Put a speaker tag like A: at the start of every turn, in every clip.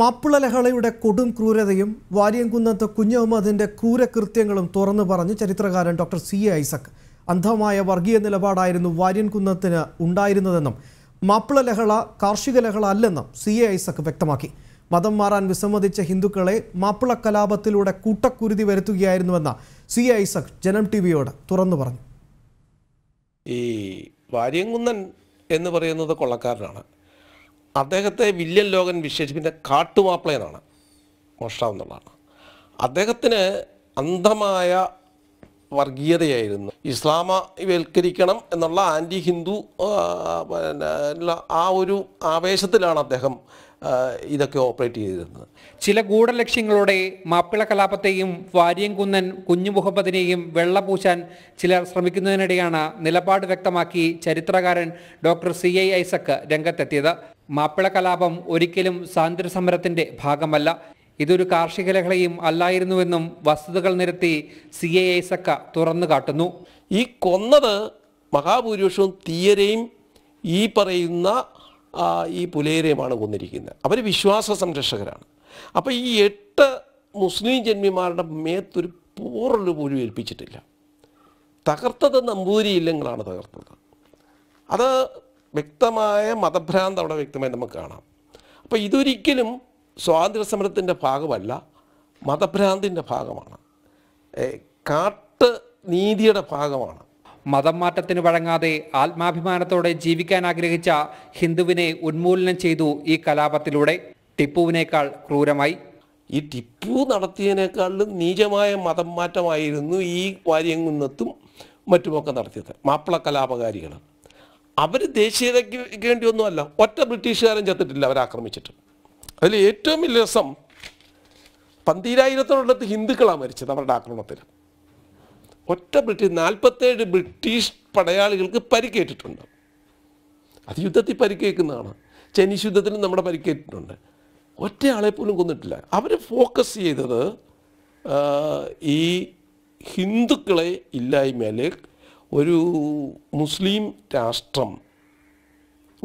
A: മാപ്പിള ലഹളയുടെ കൊടും ക്രൂരതയും വാര്യംകുന്നത്ത് കുഞ്ഞഹമ്മദിൻ്റെ ക്രൂരകൃത്യങ്ങളും തുറന്നു പറഞ്ഞ് ചരിത്രകാരൻ ഡോക്ടർ സി എ ഐസക് അന്ധമായ വർഗീയ നിലപാടായിരുന്നു വാര്യൻകുന്നത്തിന് ഉണ്ടായിരുന്നതെന്നും മാപ്പിള ലഹള കാർഷിക ലഹള അല്ലെന്നും സി എ ഐസക് വ്യക്തമാക്കി മതം മാറാൻ വിസമ്മതിച്ച ഹിന്ദുക്കളെ മാപ്പിള കലാപത്തിലൂടെ കൂട്ടക്കുരുതി വരുത്തുകയായിരുന്നുവെന്ന സി എ ഐസക് ജനം ടി വിയോട് തുറന്നു പറഞ്ഞു
B: ഈ
C: വാര്യംകുന്നൻ എന്ന് പറയുന്നത് കൊള്ളക്കാരനാണ് അദ്ദേഹത്തെ വില്യൻ ലോകൻ വിശേഷിപ്പിൻ്റെ കാട്ടുമാപ്പിള എന്നാണ് മോഷ്ടാവ് എന്നുള്ളതാണ് അദ്ദേഹത്തിന് അന്ധമായ വർഗീയതയായിരുന്നു ഇസ്ലാമ വൽക്കരിക്കണം എന്നുള്ള ആൻറ്റി ഹിന്ദു പിന്നെ ആ ഒരു ആവേശത്തിലാണ് അദ്ദേഹം ഇതൊക്കെ ഓപ്പറേറ്റ് ചെയ്തിരുന്നത്
B: ചില ഗൂഢലക്ഷ്യങ്ങളോടെ മാപ്പിള കലാപത്തെയും വാര്യംകുന്നൻ കുഞ്ഞു മുഹമ്മദിനെയും വെള്ളപൂശാൻ ചിലർ ശ്രമിക്കുന്നതിനിടെയാണ് നിലപാട് വ്യക്തമാക്കി ചരിത്രകാരൻ ഡോക്ടർ സി ഐ ഐസക് രംഗത്തെത്തിയത് മാപ്പിള കലാപം ഒരിക്കലും സ്വാതന്ത്ര്യ സമരത്തിന്റെ ഭാഗമല്ല ഇതൊരു കാർഷിക ലഹളയും അല്ലായിരുന്നുവെന്നും വസ്തുതകൾ നിരത്തി സി എ ഐ സക്ക തുറന്നു കാട്ടുന്നു ഈ കൊന്നത് മഹാഭൂരിപക്ഷവും
C: തീയരെയും ഈ പറയുന്ന ഈ പുലേരെയുമാണ് കൊന്നിരിക്കുന്നത് അവർ വിശ്വാസ സംരക്ഷകരാണ് അപ്പോൾ ഈ എട്ട് മുസ്ലിം ജന്മിമാരുടെ മേത്തൊരു പൂർണ്ണ പോലും ഏൽപ്പിച്ചിട്ടില്ല തകർത്തത് നമ്പൂരി ഇല്ലങ്ങളാണ് തകർത്തത് അത് വ്യക്തമായ മതഭ്രാന്ത് അവിടെ വ്യക്തമായി നമുക്ക് കാണാം അപ്പോൾ ഇതൊരിക്കലും സമരത്തിൻ്റെ ഭാഗമല്ല മതഭ്രാന്തിൻ്റെ ഭാഗമാണ്
B: കാട്ട് നീതിയുടെ ഭാഗമാണ് മതം മാറ്റത്തിന് വഴങ്ങാതെ ആത്മാഭിമാനത്തോടെ ജീവിക്കാൻ ആഗ്രഹിച്ച ഹിന്ദുവിനെ ഉന്മൂലനം ചെയ്തു ഈ കലാപത്തിലൂടെ ടിപ്പുവിനേക്കാൾ ക്രൂരമായി ഈ ടിപ്പു നടത്തിയതിനേക്കാളും നീചമായ മതം
C: മാറ്റമായിരുന്നു ഈ വാര്യംകുന്നത്തും മറ്റുമൊക്കെ നടത്തിയത് മാപ്പിള കലാപകാരികൾ അവർ ദേശീയതയ്ക്ക് വേണ്ടിയൊന്നുമല്ല ഒറ്റ ബ്രിട്ടീഷുകാരും ചെത്തിട്ടില്ല അവരാക്രമിച്ചിട്ട് അതിൽ ഏറ്റവും വലിയ രസം പന്തിരായിരത്തോടടുത്ത് ഹിന്ദുക്കളാണ് മരിച്ചത് അവരുടെ ആക്രമണത്തിൽ ഒറ്റ ബ്രിട്ടീഷ് നാൽപ്പത്തേഴ് ബ്രിട്ടീഷ് പടയാളികൾക്ക് പരിക്കേറ്റിട്ടുണ്ട് അത് യുദ്ധത്തിൽ പരിക്കേൽക്കുന്നതാണ് ചൈനീസ് യുദ്ധത്തിലും നമ്മുടെ പരിക്കേറ്റിട്ടുണ്ട് ഒറ്റയാളെ പോലും കൊന്നിട്ടില്ല അവർ ഫോക്കസ് ചെയ്തത് ഈ ഹിന്ദുക്കളെ ഇല്ലായ്മയിൽ ഒരു മുസ്ലിം
B: രാഷ്ട്രം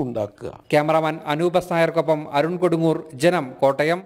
B: ഉണ്ടാക്കുക ക്യാമറാമാൻ അനൂപ് നായർക്കൊപ്പം അരുൺ കൊടുങ്ങൂർ ജനം കോട്ടയം